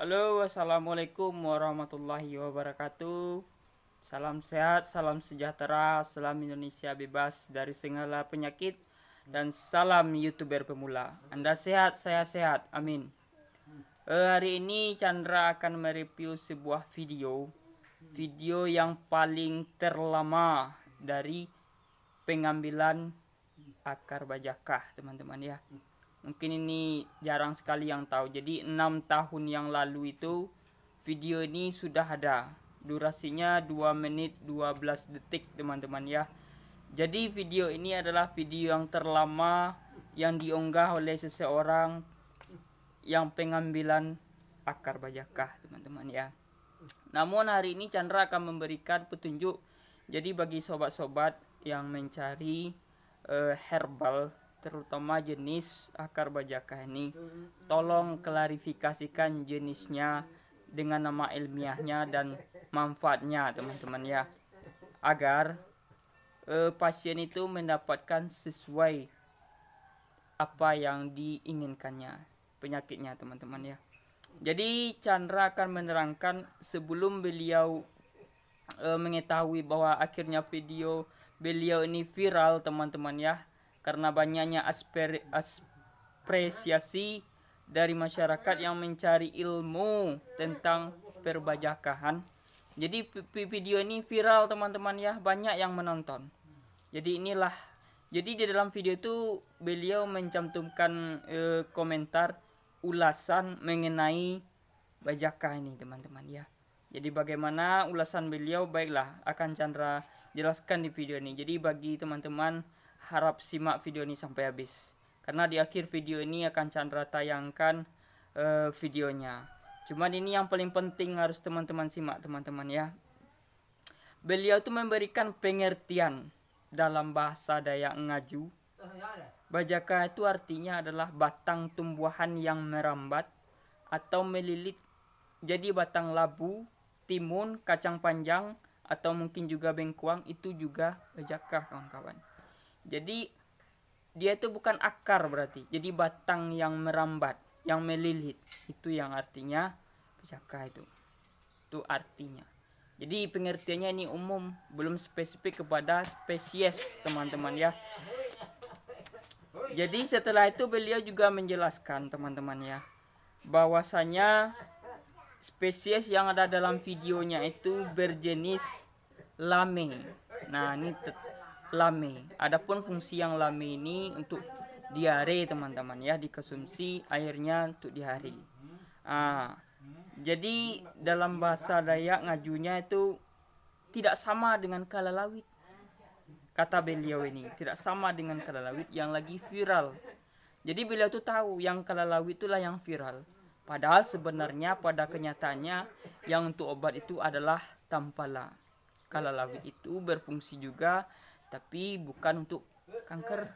Halo, assalamualaikum warahmatullahi wabarakatuh. Salam sehat, salam sejahtera, salam Indonesia bebas dari segala penyakit, dan salam youtuber pemula. Anda sehat, saya sehat, amin. Uh, hari ini Chandra akan mereview sebuah video, video yang paling terlama dari pengambilan akar bajakah, teman-teman ya mungkin ini jarang sekali yang tahu jadi enam tahun yang lalu itu video ini sudah ada durasinya 2 menit 12 detik teman-teman ya jadi video ini adalah video yang terlama yang diunggah oleh seseorang yang pengambilan akar bajakah teman-teman ya namun hari ini Chandra akan memberikan petunjuk jadi bagi sobat-sobat yang mencari uh, herbal terutama jenis akar bajakah ini. Tolong klarifikasikan jenisnya dengan nama ilmiahnya dan manfaatnya, teman-teman ya. Agar uh, pasien itu mendapatkan sesuai apa yang diinginkannya penyakitnya, teman-teman ya. Jadi Chandra akan menerangkan sebelum beliau uh, mengetahui bahwa akhirnya video beliau ini viral teman-teman ya karena banyaknya asper, apresiasi dari masyarakat yang mencari ilmu tentang perbajakan Jadi video ini viral teman-teman ya, banyak yang menonton. Jadi inilah jadi di dalam video itu beliau mencantumkan e, komentar ulasan mengenai bajakah ini teman-teman ya. Jadi bagaimana ulasan beliau baiklah akan Chandra jelaskan di video ini. Jadi bagi teman-teman harap simak video ini sampai habis. Karena di akhir video ini akan Chandra tayangkan uh, videonya. Cuman ini yang paling penting harus teman-teman simak teman-teman ya. Beliau tuh memberikan pengertian dalam bahasa Dayak Ngaju. Bajaka itu artinya adalah batang tumbuhan yang merambat atau melilit jadi batang labu, timun, kacang panjang, atau mungkin juga bengkuang itu juga bajaka kawan-kawan. Jadi dia itu bukan akar berarti. Jadi batang yang merambat, yang melilit. Itu yang artinya pusaka itu. Itu artinya. Jadi pengertiannya ini umum, belum spesifik kepada spesies, teman-teman ya. Jadi setelah itu beliau juga menjelaskan, teman-teman ya, bahwasanya spesies yang ada dalam videonya itu berjenis lame. Nah, ini lame. Adapun fungsi yang lame ini untuk diare teman-teman ya dikonsumsi airnya untuk diare. Ah, jadi dalam bahasa Dayak ngajunya itu tidak sama dengan kalalawit. Kata beliau ini tidak sama dengan kalalawit yang lagi viral. Jadi beliau tuh tahu yang kalalawit itulah yang viral. Padahal sebenarnya pada kenyataannya yang untuk obat itu adalah tampala. Kalalawit itu berfungsi juga tapi bukan untuk kanker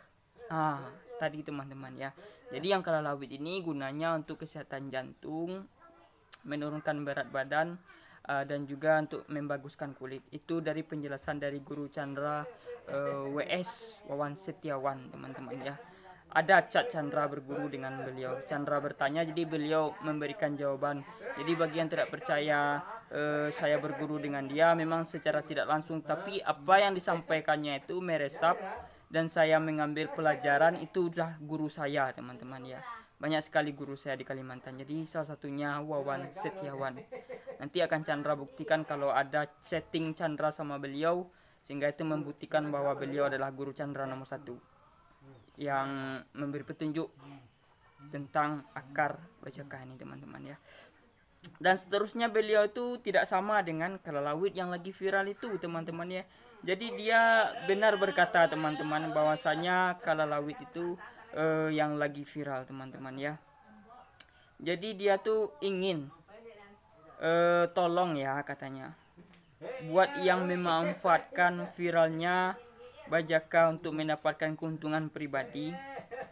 ah tadi teman-teman ya jadi yang kelelawit ini gunanya untuk kesehatan jantung menurunkan berat badan uh, dan juga untuk membaguskan kulit itu dari penjelasan dari guru Chandra uh, eh, WS Wawan Setiawan teman-teman ya ada Cat Chandra berguru dengan beliau. Chandra bertanya, jadi beliau memberikan jawaban. Jadi bagi yang tidak percaya, uh, saya berguru dengan dia memang secara tidak langsung, tapi apa yang disampaikannya itu meresap dan saya mengambil pelajaran itu sudah guru saya, teman-teman ya. Banyak sekali guru saya di Kalimantan. Jadi salah satunya Wawan Setiawan. Nanti akan Chandra buktikan kalau ada chatting Chandra sama beliau sehingga itu membuktikan bahwa beliau adalah guru Chandra nomor satu yang memberi petunjuk tentang akar bacakah ini teman-teman ya dan seterusnya beliau itu tidak sama dengan kelelawit yang lagi viral itu teman-teman ya jadi dia benar berkata teman-teman bahwasanya kelelawit itu uh, yang lagi viral teman-teman ya jadi dia tuh ingin uh, tolong ya katanya buat yang memanfaatkan viralnya bajaka untuk mendapatkan keuntungan pribadi,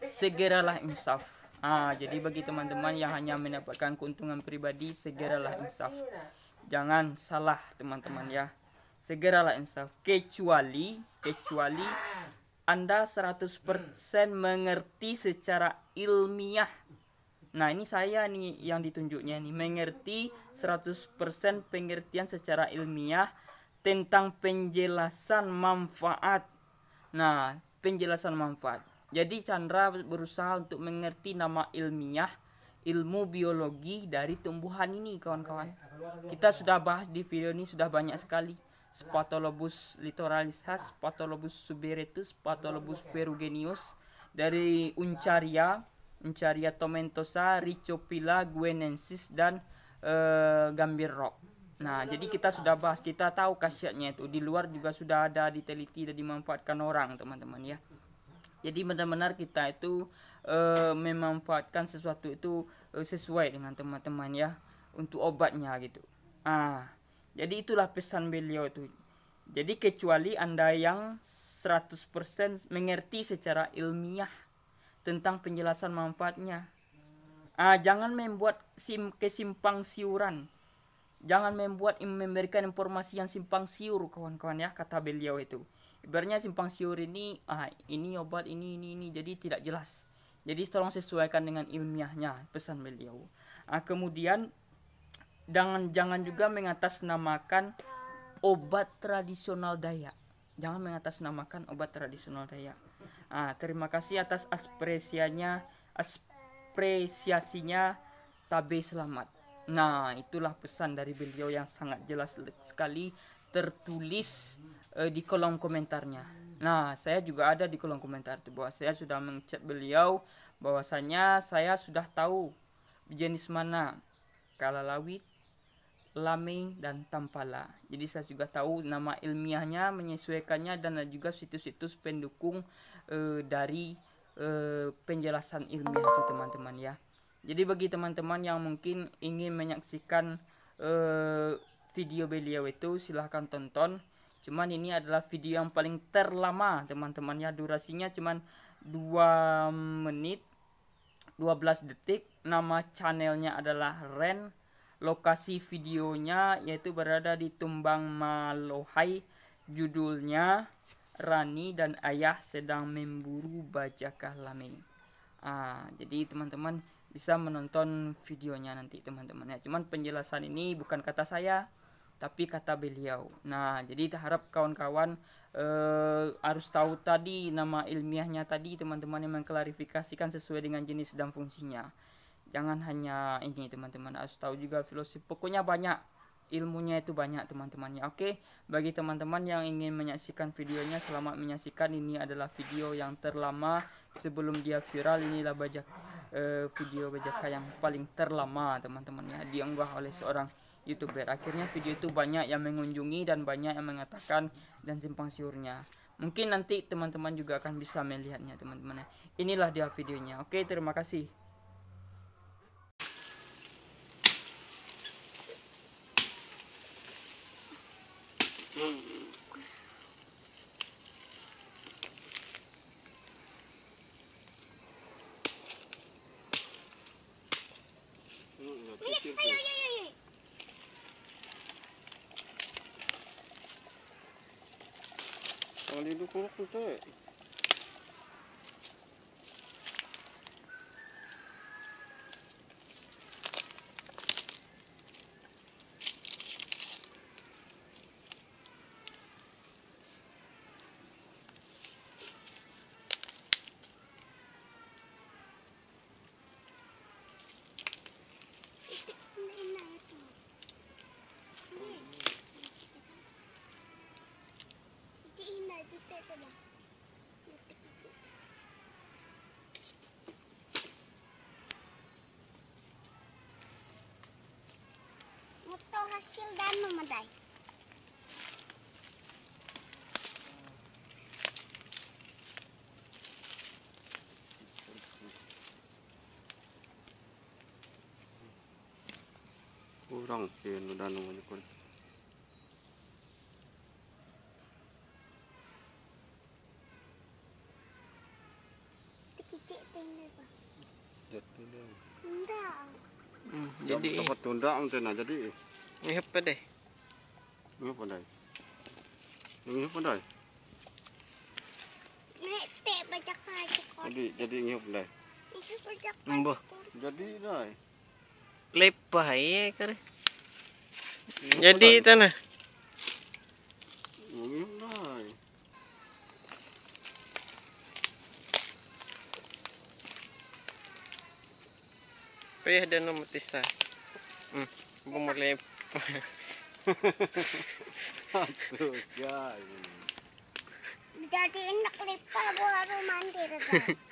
segeralah insaf. Ah, jadi bagi teman-teman yang hanya mendapatkan keuntungan pribadi, segeralah insaf. Jangan salah teman-teman ya. Segeralah insaf. Kecuali, kecuali Anda 100% mengerti secara ilmiah. Nah, ini saya nih yang ditunjuknya nih, mengerti 100% pengertian secara ilmiah tentang penjelasan manfaat Nah, penjelasan manfaat. Jadi Chandra berusaha untuk mengerti nama ilmiah ilmu biologi dari tumbuhan ini kawan-kawan. Kita sudah bahas di video ini sudah banyak sekali. Spatolobus litoralisas, Spatolobus subiretus, Spatolobus ferruginius dari Uncaria, Uncaria tomentosa, Rhizopila guenensis dan uh, gambir rock. Nah, jadi kita sudah bahas, kita tahu khasiatnya itu. Di luar juga sudah ada diteliti dan dimanfaatkan orang, teman-teman ya. Jadi benar-benar kita itu e, memanfaatkan sesuatu itu e, sesuai dengan teman-teman ya untuk obatnya gitu. Ah, jadi itulah pesan beliau itu. Jadi kecuali Anda yang 100% mengerti secara ilmiah tentang penjelasan manfaatnya. Ah, jangan membuat sim kesimpang siuran Jangan membuat memberikan informasi yang simpang siur kawan-kawan ya kata beliau itu. Ibaratnya simpang siur ini ah ini obat ini ini ini jadi tidak jelas. Jadi tolong sesuaikan dengan ilmiahnya pesan beliau. Nah, kemudian jangan jangan juga mengatasnamakan obat tradisional Dayak. Jangan mengatasnamakan obat tradisional Dayak. ah, terima kasih atas apresiasinya, apresiasinya Tabe Selamat. Nah, itulah pesan dari beliau yang sangat jelas sekali tertulis uh, di kolom komentarnya. Nah, saya juga ada di kolom komentar itu bahwa saya sudah mengecat beliau bahwasanya saya sudah tahu jenis mana kalalawit, lame dan tampala. Jadi saya juga tahu nama ilmiahnya, menyesuaikannya dan juga situs-situs pendukung uh, dari uh, penjelasan ilmiah itu teman-teman ya. Jadi bagi teman-teman yang mungkin ingin menyaksikan uh, video beliau itu silahkan tonton. Cuman ini adalah video yang paling terlama teman-temannya durasinya cuman 2 menit 12 detik. Nama channelnya adalah Ren. Lokasi videonya yaitu berada di Tumbang Malohai. Judulnya Rani dan Ayah sedang memburu bajakah lame. Ah, jadi teman-teman bisa menonton videonya nanti teman-teman ya cuman penjelasan ini bukan kata saya tapi kata beliau nah jadi harap kawan-kawan eh, harus tahu tadi nama ilmiahnya tadi teman-teman yang mengklarifikasikan sesuai dengan jenis dan fungsinya jangan hanya ini teman-teman harus tahu juga filosofi pokoknya banyak ilmunya itu banyak teman-temannya oke bagi teman-teman yang ingin menyaksikan videonya selamat menyaksikan ini adalah video yang terlama sebelum dia viral inilah bajak eh, video bajaka yang paling terlama teman-teman ya diunggah oleh seorang youtuber akhirnya video itu banyak yang mengunjungi dan banyak yang mengatakan dan simpang siurnya mungkin nanti teman-teman juga akan bisa melihatnya teman-teman ya inilah dia videonya oke terima kasih っていうと。あれどころくたい。kurang sih nu danu nyukur jadi jadi tunda jadi tunda tunda jadi Ngihip pa Ngihip pa deh. Ngihip pa Jadi, jadi ngihip deh. Mbah. Jadi deh. Lepah pa kan. Jadi tanah. Payah dan nomor Hmm. Bumulip. Aku jadi enak lipat baru mandi